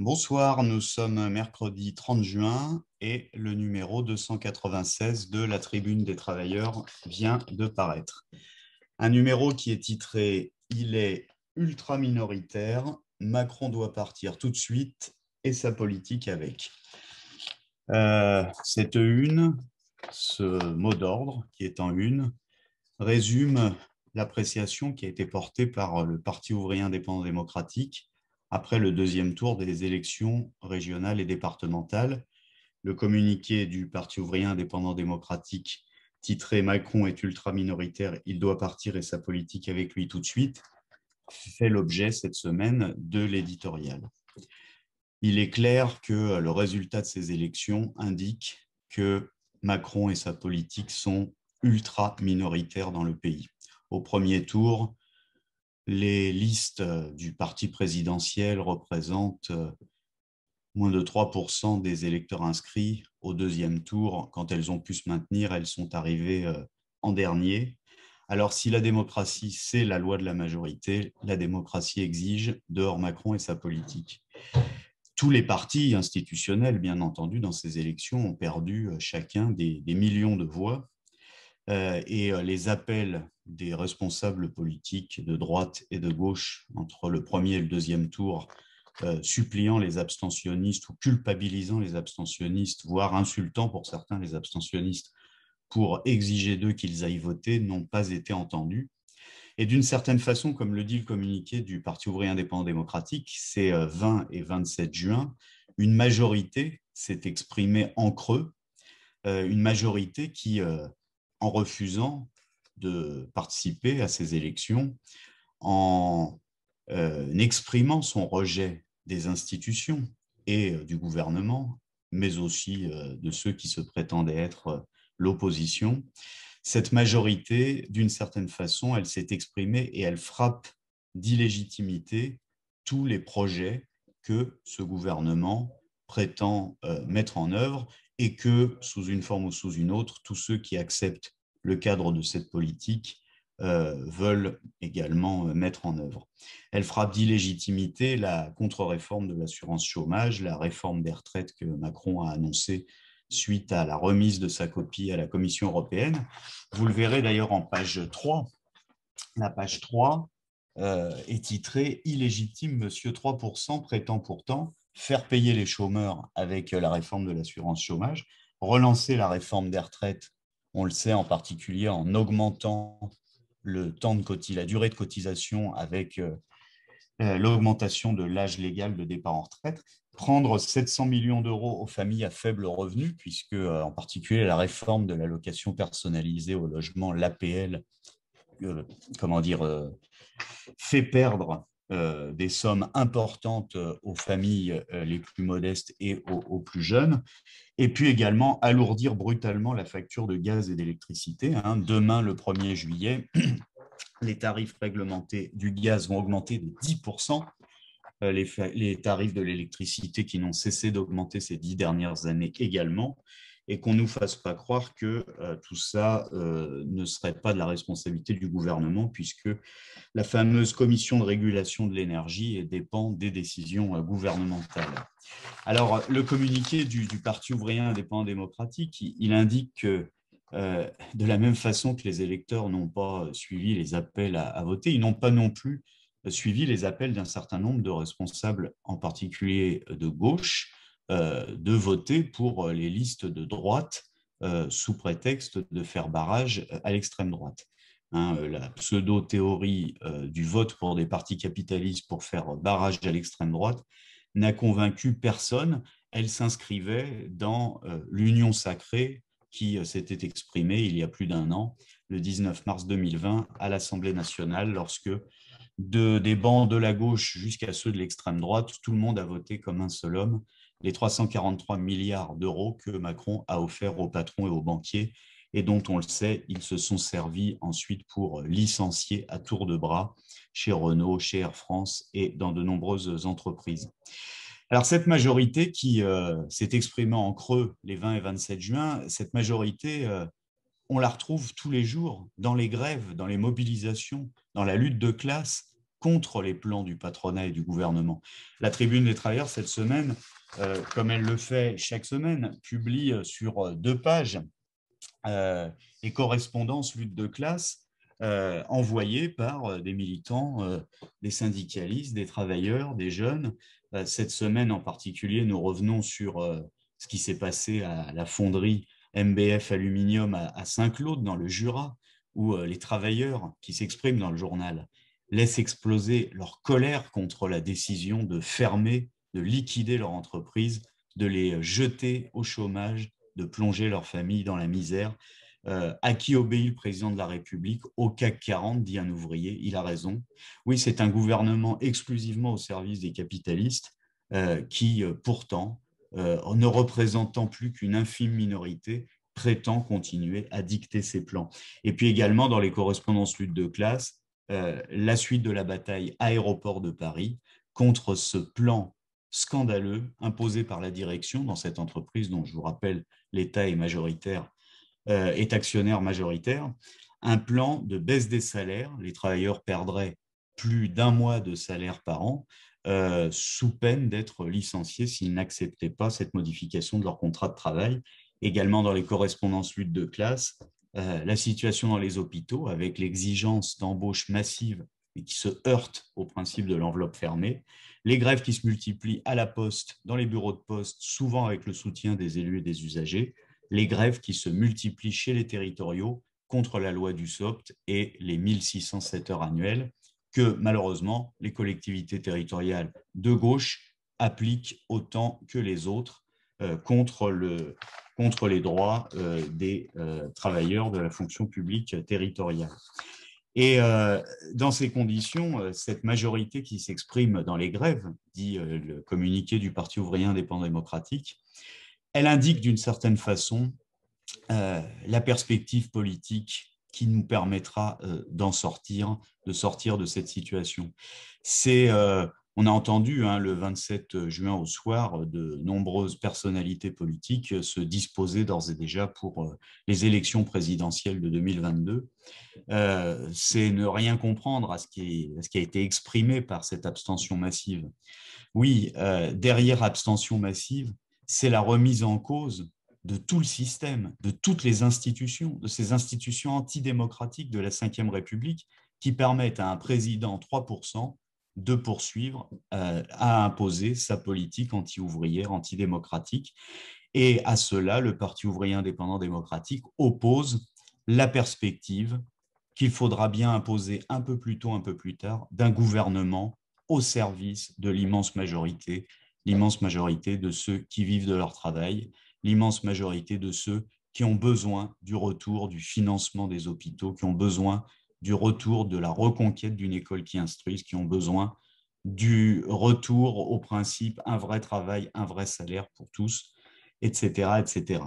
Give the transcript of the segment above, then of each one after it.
Bonsoir, nous sommes mercredi 30 juin et le numéro 296 de la Tribune des Travailleurs vient de paraître. Un numéro qui est titré Il est ultra minoritaire, Macron doit partir tout de suite et sa politique avec. Euh, cette une, ce mot d'ordre qui est en une, résume l'appréciation qui a été portée par le Parti ouvrier indépendant démocratique après le deuxième tour des élections régionales et départementales. Le communiqué du Parti ouvrier indépendant démocratique titré Macron est ultra minoritaire, il doit partir et sa politique avec lui tout de suite fait l'objet cette semaine de l'éditorial. Il est clair que le résultat de ces élections indique que Macron et sa politique sont ultra minoritaires dans le pays. Au premier tour, les listes euh, du parti présidentiel représentent euh, moins de 3% des électeurs inscrits au deuxième tour. Quand elles ont pu se maintenir, elles sont arrivées euh, en dernier. Alors si la démocratie, c'est la loi de la majorité, la démocratie exige dehors Macron et sa politique. Tous les partis institutionnels, bien entendu, dans ces élections ont perdu chacun des, millions de voix. et les appels des responsables politiques de droite et de gauche entre le premier et le deuxième tour, euh, suppliant les abstentionnistes ou culpabilisant les abstentionnistes, voire insultant pour certains les abstentionnistes pour exiger d'eux qu'ils aillent voter, n'ont pas été entendus. Et d'une certaine façon, comme le dit le communiqué du Parti ouvrier indépendant démocratique, c'est 20 euh, et 27 juin, une majorité s'est exprimée en creux, euh, une majorité qui, en refusant, de participer à ces élections en euh, exprimant son rejet des institutions et euh, du gouvernement, mais aussi euh, de ceux qui se prétendaient être l'opposition. Cette majorité, d'une certaine façon, elle s'est exprimée et elle frappe d'illégitimité tous les projets que ce gouvernement prétend mettre en œuvre et que, sous une forme ou sous une autre, tous ceux qui acceptent le cadre de cette politique euh, veulent également euh, mettre en œuvre. Elle frappe d'illégitimité la contre-réforme de l'assurance chômage, la réforme des retraites que Macron a annoncée suite à la remise de sa copie à la Commission européenne. Vous le verrez d'ailleurs en page 3. La page 3 euh, est titrée Illégitime, monsieur 3% prétend pourtant faire payer les chômeurs avec la réforme de l'assurance chômage, relancer la réforme des retraites on le sait en particulier en augmentant le temps de la durée de cotisation avec euh, euh, l'augmentation de l'âge légal de départ en retraite, prendre 700 millions d'euros aux familles à faible revenu, puisque euh, en particulier la réforme de l'allocation personnalisée au logement, l'APL, comment dire, fait perdre euh, des sommes importantes euh, aux familles euh, les plus modestes et aux, plus jeunes, et puis également alourdir brutalement la facture de gaz et d'électricité. Hein. Demain, le 1er juillet, les tarifs réglementés du gaz vont augmenter de 10%. Les, les tarifs de l'électricité qui n'ont cessé d'augmenter ces dix dernières années également et qu'on ne nous fasse pas croire que euh, tout ça euh, ne serait pas de la responsabilité du gouvernement, puisque la fameuse commission de régulation de l'énergie dépend des décisions euh, gouvernementales. Alors, le communiqué du, Parti ouvrier indépendant démocratique, il, indique que de la même façon que les électeurs n'ont pas suivi les appels à voter, ils n'ont pas non plus suivi les appels d'un certain nombre de responsables, en particulier de gauche, euh, de voter pour euh, les listes de droite euh, sous prétexte de faire barrage à l'extrême droite. Hein, la pseudo-théorie du vote pour des partis capitalistes pour faire barrage à l'extrême droite n'a convaincu personne. Elle s'inscrivait dans l'union sacrée qui s'était exprimée il y a plus d'un an, le 19 mars 2020, à l'Assemblée nationale, lorsque des bancs de la gauche jusqu'à ceux de l'extrême droite, tout le monde a voté comme un seul homme les 343 milliards d'euros que Macron a offerts aux patrons et aux banquiers et dont on le sait, ils se sont servis ensuite pour licencier à tour de bras chez Renault, chez Air France et dans de nombreuses entreprises. Alors cette majorité qui euh, s'est exprimée en creux les 20 et 27 juin, cette majorité, euh, on la retrouve tous les jours dans les grèves, dans les mobilisations, dans la lutte de classe contre les plans du patronat et du gouvernement. La tribune des travailleurs cette semaine euh, comme elle le fait chaque semaine, publie euh, sur euh, deux pages les correspondances lutte de classe envoyées par des militants, des syndicalistes, des travailleurs, des jeunes. cette semaine en particulier, nous revenons sur ce qui s'est passé à la fonderie MBF Aluminium à Saint-Claude, dans le Jura, où les travailleurs qui s'expriment dans le journal laissent exploser leur colère contre la décision de fermer de liquider leur entreprise, de les jeter au chômage, de plonger leur famille dans la misère. Euh, à qui obéit le président de la République Au CAC 40, dit un ouvrier. Il a raison. Oui, c'est un gouvernement exclusivement au service des capitalistes euh, qui, euh, pourtant, ne représentant plus qu'une infime minorité, prétend continuer à dicter ses plans. Et puis également, dans les correspondances lutte de classe, la suite de la bataille aéroport de Paris contre ce plan scandaleux imposé par la direction dans cette entreprise dont je vous rappelle l'État est majoritaire euh, est actionnaire majoritaire, un plan de baisse des salaires. Les travailleurs perdraient plus d'un mois de salaire par an euh, sous peine d'être licenciés s'ils n'acceptaient pas cette modification de leur contrat de travail. Également dans les correspondances lutte de classe, euh, la situation dans les hôpitaux avec l'exigence d'embauche massive et qui se heurte au principe de l'enveloppe fermée, les grèves qui se multiplient à la poste, dans les bureaux de poste, souvent avec le soutien des élus et des usagers, les grèves qui se multiplient chez les territoriaux contre la loi du SOPT et les 1607 heures annuelles que malheureusement les collectivités territoriales de gauche appliquent autant que les autres euh, contre, les droits euh, des euh, travailleurs de la fonction publique territoriale. Et euh, dans ces conditions, euh, cette majorité qui s'exprime dans les grèves, dit euh, le communiqué du Parti ouvrier indépendant démocratique, elle indique d'une certaine façon la perspective politique qui nous permettra d'en sortir, de sortir de cette situation. C'est on a entendu hein, le 27 juin au soir de nombreuses personnalités politiques se disposer d'ores et déjà pour euh, les élections présidentielles de 2022. Euh, c'est ne rien comprendre à ce, qui a été exprimé par cette abstention massive. Oui, euh, derrière abstention massive, c'est la remise en cause de tout le système, de toutes les institutions, de ces institutions antidémocratiques de la Ve République qui permettent à un président 3% de poursuivre euh, à imposer sa politique anti-ouvrière, antidémocratique. Et à cela, le Parti ouvrier indépendant démocratique oppose la perspective qu'il faudra bien imposer un peu plus tôt, un peu plus tard, d'un gouvernement au service de l'immense majorité, l'immense majorité de ceux qui vivent de leur travail, l'immense majorité de ceux qui ont besoin du retour du financement des hôpitaux, qui ont besoin du retour, de la reconquête d'une école qui instruise, qui ont besoin du retour au principe un vrai travail, un vrai salaire pour tous, etc. etc.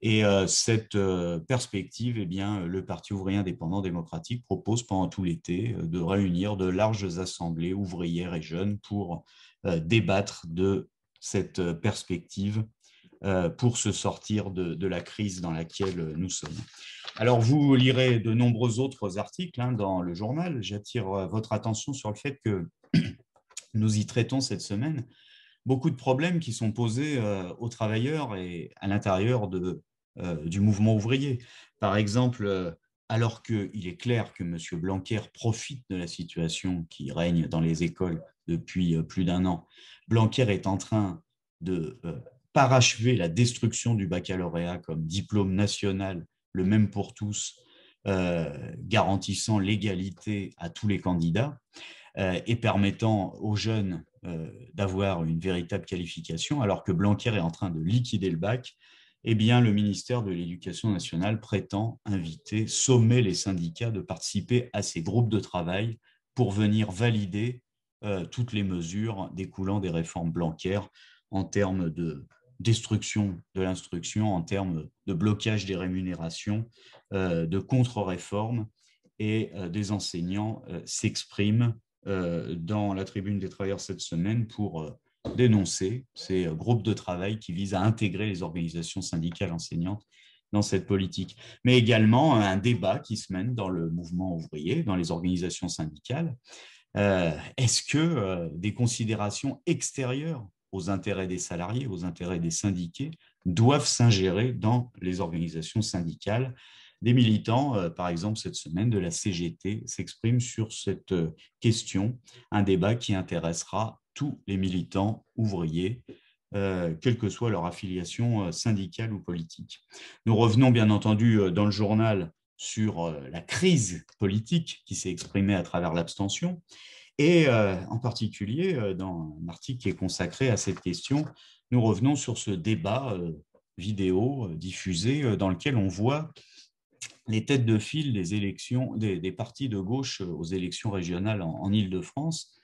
Et euh, cette euh, perspective, eh bien, le Parti ouvrier indépendant démocratique propose pendant tout l'été euh, de réunir de larges assemblées ouvrières et jeunes pour débattre de cette perspective euh, pour se sortir de, la crise dans laquelle nous sommes. Alors, vous lirez de nombreux autres articles hein, dans le journal. J'attire euh, votre attention sur le fait que nous y traitons cette semaine beaucoup de problèmes qui sont posés euh, aux travailleurs et à l'intérieur du mouvement ouvrier. Par exemple, alors qu'il est clair que M. Blanquer profite de la situation qui règne dans les écoles depuis plus d'un an, Blanquer est en train de parachever la destruction du baccalauréat comme diplôme national, le même pour tous, euh, garantissant l'égalité à tous les candidats euh, et permettant aux jeunes euh, d'avoir une véritable qualification, alors que Blanquer est en train de liquider le bac, eh bien, le ministère de l'Éducation nationale prétend inviter, sommer les syndicats de participer à ces groupes de travail pour venir valider toutes les mesures découlant des réformes Blanquer en termes de, destruction de l'instruction, en termes de blocage des rémunérations, euh, de contre-réforme, et euh, des enseignants euh, s'expriment dans la tribune des travailleurs cette semaine pour dénoncer ces groupes de travail qui visent à intégrer les organisations syndicales enseignantes dans cette politique, mais également un débat qui se mène dans le mouvement ouvrier, dans les organisations syndicales. Est-ce que des considérations extérieures aux intérêts des salariés, aux intérêts des syndiqués, doivent s'ingérer dans les organisations syndicales. Des militants, euh, par exemple, cette semaine de la CGT s'expriment sur cette euh, question, un débat qui intéressera tous les militants ouvriers, euh, quelle que soit leur affiliation syndicale ou politique. Nous revenons bien entendu dans le journal sur la crise politique qui s'est exprimée à travers l'abstention. Et euh, en particulier, euh, dans un article qui est consacré à cette question, nous revenons sur ce débat euh, vidéo diffusé dans lequel on voit les têtes de file des élections, des, partis de gauche aux élections régionales en, Ile-de-France,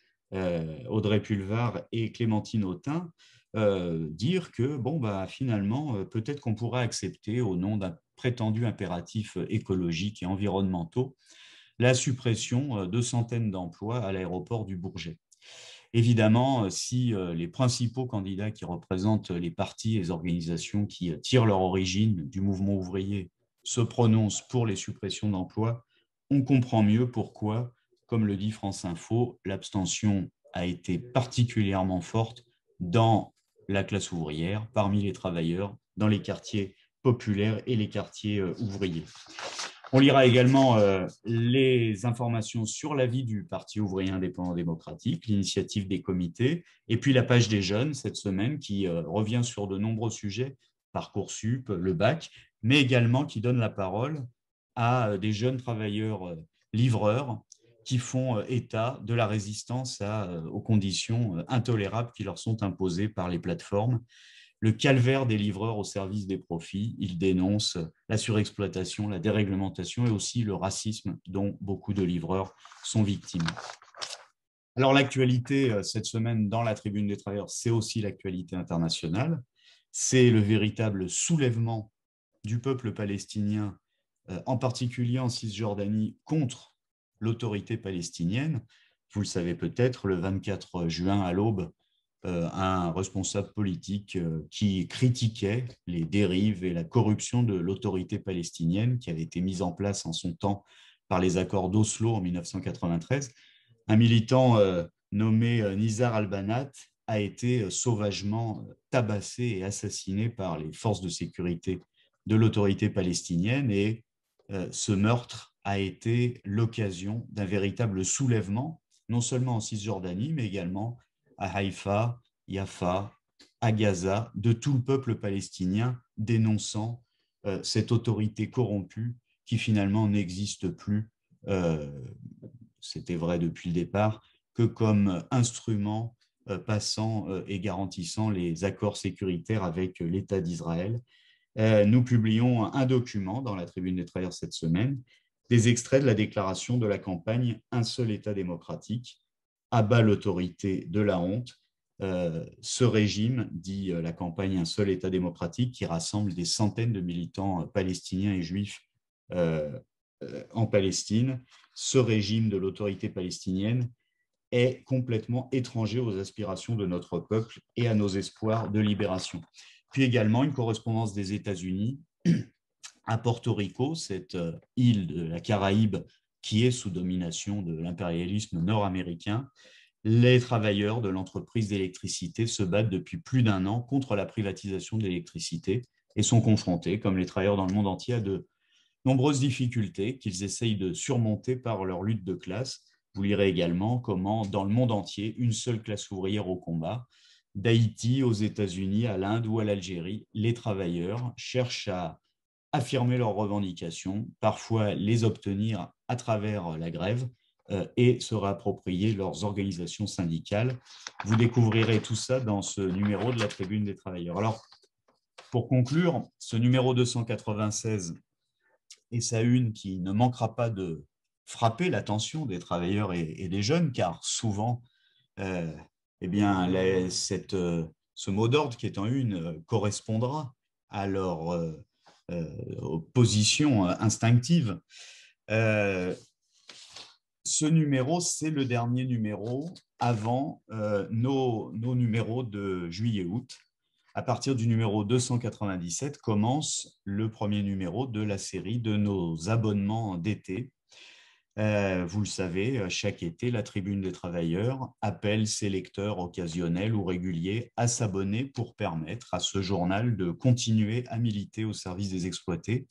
Audrey Pulvar et Clémentine Autain, dire que bon, bah, finalement, peut-être qu'on pourra accepter, au nom d'un prétendu impératif écologique et environnementaux, la suppression euh, de centaines d'emplois à l'aéroport du Bourget. Évidemment, euh, si euh, les principaux candidats qui représentent les partis et les organisations qui tirent leur origine du mouvement ouvrier se prononcent pour les suppressions d'emplois, on comprend mieux pourquoi, comme le dit France Info, l'abstention a été particulièrement forte dans la classe ouvrière, parmi les travailleurs, dans les quartiers populaires et les quartiers ouvriers. On lira également euh, les informations sur l'avis du Parti ouvrier indépendant démocratique, l'initiative des comités, et puis la page des jeunes cette semaine qui euh, revient sur de nombreux sujets, Parcoursup, le bac, mais également qui donne la parole à euh, des jeunes travailleurs livreurs qui font état de la résistance aux conditions intolérables qui leur sont imposées par les plateformes le calvaire des livreurs au service des profits. Il dénonce la surexploitation, la déréglementation et aussi le racisme dont beaucoup de livreurs sont victimes. Alors l'actualité euh, cette semaine dans la tribune des travailleurs, c'est aussi l'actualité internationale. C'est le véritable soulèvement du peuple palestinien, euh, en particulier en Cisjordanie, contre l'autorité palestinienne. Vous le savez peut-être, le 24 juin à l'aube, euh, un responsable politique euh, qui critiquait les dérives et la corruption de l'autorité palestinienne qui avait été mise en place en son temps par les accords d'Oslo en 1993. Un militant euh, nommé Nizar Albanat a été sauvagement tabassé et assassiné par les forces de sécurité de l'autorité palestinienne et ce meurtre a été l'occasion d'un véritable soulèvement, non seulement en Cisjordanie, mais également à Haïfa, Yafa, à Gaza, de tout le peuple palestinien dénonçant euh, cette autorité corrompue qui finalement n'existe plus, euh, c'était vrai depuis le départ, que comme instrument euh, passant et garantissant les accords sécuritaires avec l'État d'Israël. nous publions un document dans la Tribune des Travailleurs cette semaine, des extraits de la déclaration de la campagne Un seul État démocratique, abat l'autorité de la honte. Euh, ce régime, dit euh, la campagne Un seul État démocratique, qui rassemble des centaines de militants euh, palestiniens et juifs en Palestine, ce régime de l'autorité palestinienne est complètement étranger aux aspirations de notre peuple et à nos espoirs de libération. Puis également une correspondance des États-Unis à Porto Rico, cette île de la Caraïbe qui est sous domination de l'impérialisme nord-américain, les travailleurs de l'entreprise d'électricité se battent depuis plus d'un an contre la privatisation de l'électricité et sont confrontés, comme les travailleurs dans le monde entier, à de nombreuses difficultés qu'ils essayent de surmonter par leur lutte de classe. Vous lirez également comment, dans le monde entier, une seule classe ouvrière au combat, d'Haïti aux États-Unis, à l'Inde ou à l'Algérie, les travailleurs cherchent à affirmer leurs revendications, parfois les obtenir à travers euh, la grève euh, et se réapproprier leurs organisations syndicales. Vous découvrirez tout ça dans ce numéro de la Tribune des travailleurs. Alors, pour conclure, ce numéro 296 et sa une qui ne manquera pas de frapper l'attention des travailleurs et, des jeunes, car souvent, euh, eh bien, cette, euh, ce mot d'ordre qui est en une correspondra à leur position instinctive. Euh, ce numéro, c'est le dernier numéro avant euh, nos, nos, numéros de juillet-août. À partir du numéro 297 commence le premier numéro de la série de nos abonnements d'été. Euh, vous le savez, chaque été, la Tribune des Travailleurs appelle ses lecteurs occasionnels ou réguliers à s'abonner pour permettre à ce journal de continuer à militer au service des exploités,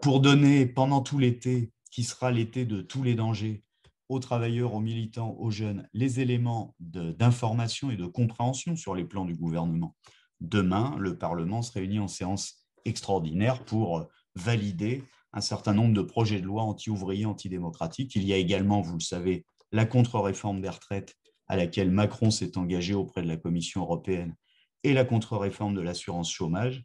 pour donner pendant tout l'été qui sera l'été de tous les dangers, aux travailleurs, aux militants, aux jeunes, les éléments d'information et de compréhension sur les plans du gouvernement. Demain, le Parlement se réunit en séance extraordinaire pour euh, valider un certain nombre de projets de loi anti-ouvriers, anti-démocratiques. Il y a également, vous le savez, la contre-réforme des retraites à laquelle Macron s'est engagé auprès de la Commission européenne et la contre-réforme de l'assurance chômage.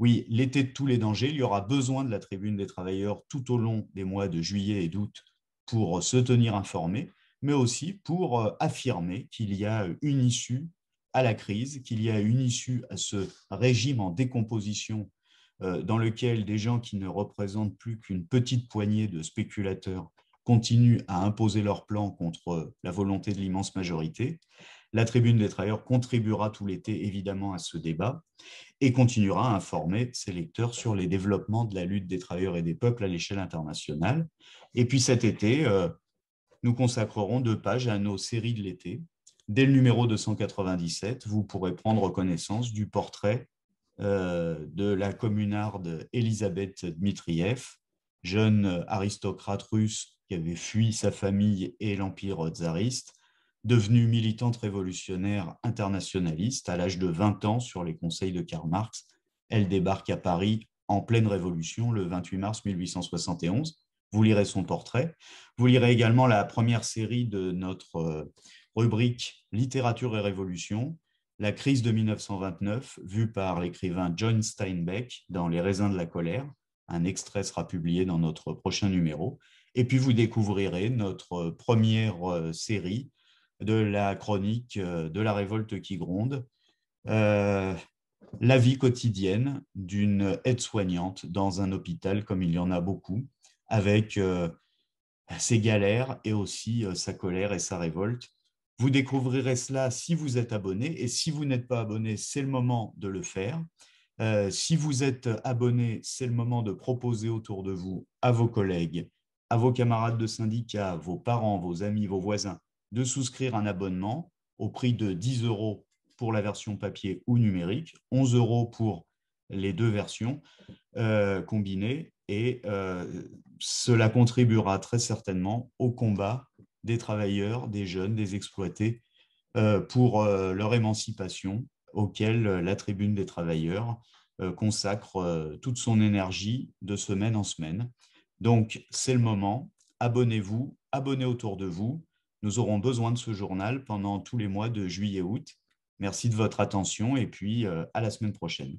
Oui, l'été de tous les dangers, il y aura besoin de la tribune des travailleurs tout au long des mois de juillet et d'août pour euh, se tenir informés, mais aussi pour euh, affirmer qu'il y a euh, une issue à la crise, qu'il y a une issue à ce régime en décomposition dans lequel des gens qui ne représentent plus qu'une petite poignée de spéculateurs continuent à imposer leur plans contre la volonté de l'immense majorité, la tribune des travailleurs contribuera tout l'été évidemment à ce débat et continuera à informer ses lecteurs sur les développements de la lutte des travailleurs et des peuples à l'échelle internationale. Et puis cet été, euh, nous consacrerons deux pages à nos séries de l'été. Dès le numéro 297, vous pourrez prendre connaissance du portrait euh, de la communarde Elisabeth Dmitriev, jeune aristocrate russe qui avait fui sa famille et l'empire tsariste devenue militante révolutionnaire internationaliste à l'âge de 20 ans sur les conseils de Karl Marx. Elle débarque à Paris en pleine révolution le 28 mars 1871. Vous lirez son portrait. Vous lirez également la première série de notre euh, rubrique Littérature et Révolution, la crise de 1929, vue par l'écrivain John Steinbeck dans Les raisins de la colère. Un extrait sera publié dans notre prochain numéro. Et puis vous découvrirez notre euh, première euh, série de la chronique euh, de la révolte qui gronde, euh, la vie quotidienne d'une aide-soignante dans un hôpital comme il y en a beaucoup, avec euh, ses galères et aussi sa colère et sa révolte. Vous découvrirez cela si vous êtes abonné et si vous n'êtes pas abonné, c'est le moment de le faire. si vous êtes abonné, c'est le moment de proposer autour de vous, à vos collègues, à vos camarades de syndicat, vos parents, vos amis, vos voisins, de souscrire un abonnement au prix de 10 euros pour la version papier ou numérique, 11 euros pour les deux versions euh, combinées, et euh, cela contribuera très certainement au combat des travailleurs, des jeunes, des exploités euh, pour leur émancipation, auquel la Tribune des travailleurs consacre toute son énergie de semaine en semaine. Donc, c'est le moment. Abonnez-vous, abonnez autour de vous, nous aurons besoin de ce journal pendant tous les mois de juillet-août. Merci de votre attention et puis euh, à la semaine prochaine.